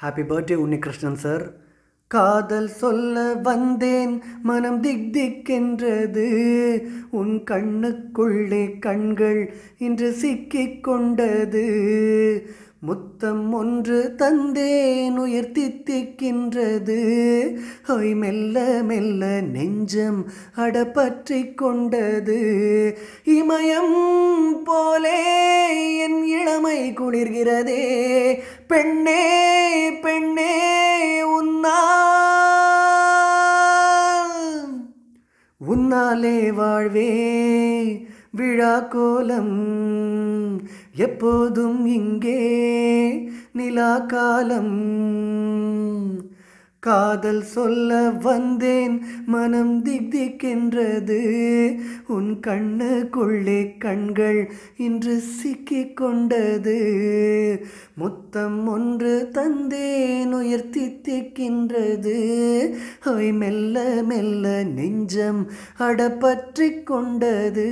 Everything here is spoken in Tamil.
ஹாப்பி பர்த்டே உன்னிகிருஷ்ணன் சார் காதல் சொல்ல வந்தேன் மனம் திக் திக்கென்றது உன் கண்ணுக்குள்ளே கண்கள் இன்று சிக்கிக் கொண்டது முத்தம் ஒன்று தந்தேன் உயிர் தித்திக்கின்றது ஹொய் மெல்ல மெல்ல நெஞ்சம் அடப்பற்றி கொண்டது இமயம் போலே குளிர்கிறதே பெண்ணே பெண்ணே உன்னால் உன்னாலே வாழ்வே விழா கோலம் எப்போதும் இங்கே நிலா காலம் காதல் சொல்ல வந்தேன் மனம் திக்திக்கின்றது உன் கண்ணுக்குள்ளே கண்கள் இன்று சிக்கிக் கொண்டது முத்தம் ஒன்று தந்தேன் உயர்த்தி திக்கின்றது அவை மெல்ல மெல்ல நெஞ்சம் அடப்பற்றிக் கொண்டது